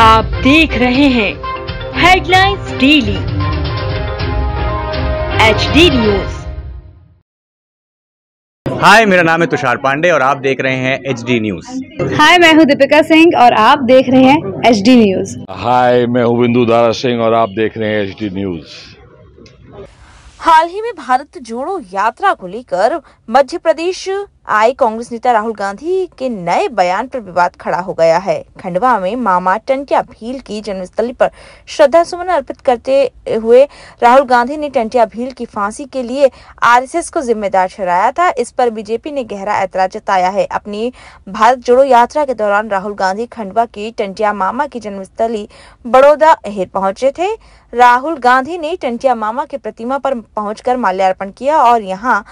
आप देख रहे हैं headlines daily H D news hi मेरा नाम है तुषार पांडे और आप देख रहे हैं एच डी न्यूज हाय मैं हूँ दीपिका सिंह और आप देख रहे हैं एच डी न्यूज हाय मैं हूँ बिंदु दारा सिंह और आप देख रहे हैं एच डी न्यूज हाल ही में भारत जोड़ो यात्रा को लेकर मध्य प्रदेश आए कांग्रेस नेता राहुल गांधी के नए बयान पर विवाद खड़ा हो गया है खंडवा में मामा टंटिया भील की जन्मस्थली पर श्रद्धा सुमन अर्पित करते हुए राहुल गांधी ने टंटिया भील की फांसी के लिए आरएसएस को जिम्मेदार ठहराया था इस पर बीजेपी ने गहरा ऐतराज जताया है अपनी भारत जोड़ो यात्रा के दौरान राहुल गांधी खंडवा की टंटिया मामा की जन्मस्थली बड़ौदा अहिर पहुंचे थे राहुल गांधी ने टंटिया मामा की प्रतिमा पर पहुंचकर माल्यार्पण किया और यहाँ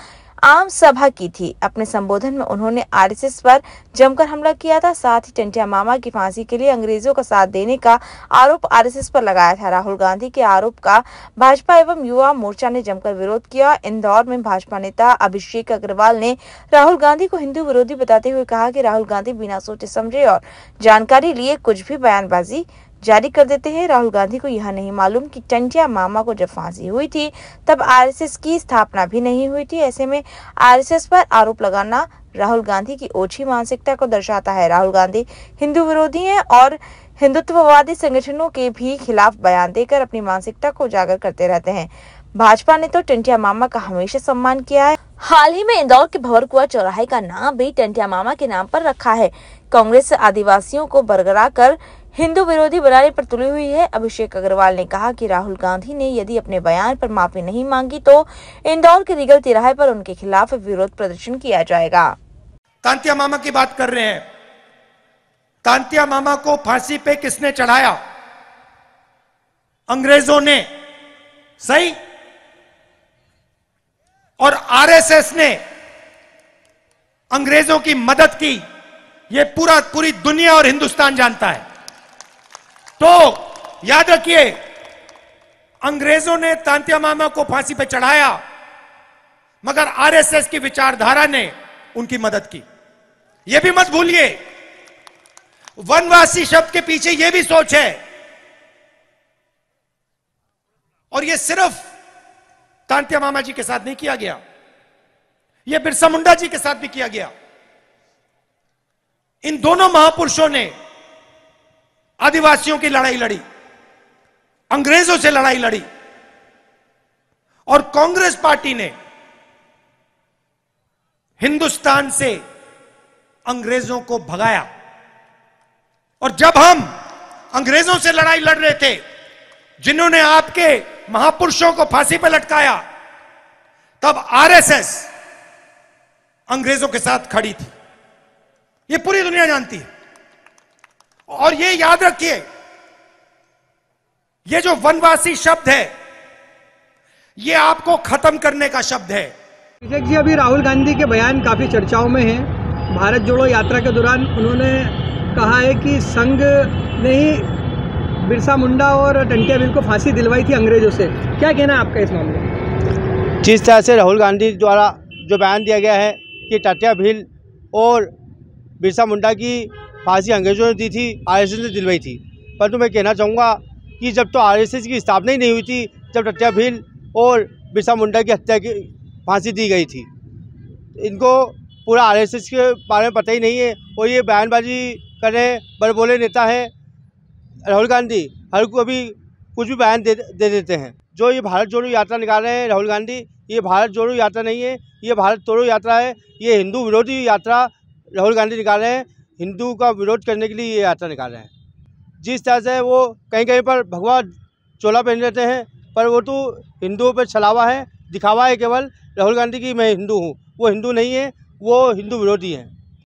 आम सभा की थी अपने संबोधन में उन्होंने आरएसएस पर जमकर हमला किया था साथ ही टंटिया मामा की फांसी के लिए अंग्रेजों का साथ देने का आरोप आरएसएस पर लगाया था राहुल गांधी के आरोप का भाजपा एवं युवा मोर्चा ने जमकर विरोध किया इंदौर में भाजपा नेता अभिषेक अग्रवाल ने राहुल गांधी को हिंदू विरोधी बताते हुए कहा कि राहुल गांधी बिना सोचे समझे और जानकारी लिए कुछ भी बयानबाजी जारी कर देते हैं राहुल गांधी को यह नहीं मालूम कि टंटिया मामा को जब फांसी हुई थी तब आरएसएस की स्थापना भी नहीं हुई थी ऐसे में आरएसएस पर आरोप लगाना राहुल गांधी की ओछी मानसिकता को दर्शाता है राहुल गांधी हिंदू विरोधी हैं और हिंदुत्ववादी संगठनों के भी खिलाफ बयान देकर अपनी मानसिकता को उजागर करते रहते हैं भाजपा ने तो टिंटिया मामा का हमेशा सम्मान किया है हाल ही में इंदौर के भवरकुआ चौराहे का नाम भी टंटिया मामा के नाम पर रखा है कांग्रेस आदिवासियों को बरगरा कर हिंदू विरोधी बनाने पर तुली हुई है अभिषेक अग्रवाल ने कहा कि राहुल गांधी ने यदि अपने बयान पर माफी नहीं मांगी तो इंदौर के रिगल तिराहे पर उनके खिलाफ विरोध प्रदर्शन किया जाएगा तांतिया मामा की बात कर रहे हैं तांतिया मामा को फांसी पे किसने चढ़ाया अंग्रेजों ने सही और आरएसएस ने अंग्रेजों की मदद की यह पूरा पूरी दुनिया और हिंदुस्तान जानता है तो याद रखिए अंग्रेजों ने तांतिया मामा को फांसी पर चढ़ाया मगर आरएसएस की विचारधारा ने उनकी मदद की यह भी मत भूलिए वनवासी शब्द के पीछे यह भी सोच है और यह सिर्फ तांत्या मामा जी के साथ नहीं किया गया यह बिरसा मुंडा जी के साथ भी किया गया इन दोनों महापुरुषों ने आदिवासियों की लड़ाई लड़ी अंग्रेजों से लड़ाई लड़ी और कांग्रेस पार्टी ने हिंदुस्तान से अंग्रेजों को भगाया और जब हम अंग्रेजों से लड़ाई लड़ रहे थे जिन्होंने आपके महापुरुषों को फांसी पर लटकाया तब आरएसएस अंग्रेजों के साथ खड़ी थी यह पूरी दुनिया जानती है और यह याद रखिए यह जो वनवासी शब्द है यह आपको खत्म करने का शब्द है अभिषेक जी अभी राहुल गांधी के बयान काफी चर्चाओं में हैं भारत जोड़ो यात्रा के दौरान उन्होंने कहा है कि संघ ने ही बिरसा मुंडा और टंटिया बिल को फांसी दिलवाई थी अंग्रेजों से क्या कहना है आपका इस मामले में जिस तरह से राहुल गांधी द्वारा जो बयान दिया गया है कि टटिया भील और बिरसा मुंडा की फांसी अंग्रेजों ने दी थी आरएसएस ने दिलवाई थी परंतु तो मैं कहना चाहूँगा कि जब तो आरएसएस की स्थापना ही नहीं हुई थी जब टटिया भील और बिरसा मुंडा की हत्या की फांसी दी गई थी इनको पूरा आरएसएस के बारे में पता ही नहीं है और ये बयानबाजी करें बोले नेता हैं राहुल गांधी हर को अभी कुछ भी बयान दे, दे देते हैं जो ये भारत जोड़ो यात्रा निकाल रहे हैं राहुल गांधी ये भारत जोड़ो यात्रा नहीं है ये भारत तोड़ो यात्रा है ये हिंदू विरोधी यात्रा राहुल गांधी निकाल रहे हैं हिंदू का विरोध करने के लिए ये यात्रा निकाल रहे हैं जिस तरह से वो कहीं कहीं पर भगवा चोला पहन लेते हैं पर वो तो हिंदुओं पर छलावा है दिखावा है केवल राहुल गांधी की मैं हिंदू हूँ वो हिंदू नहीं है वो हिंदू विरोधी हैं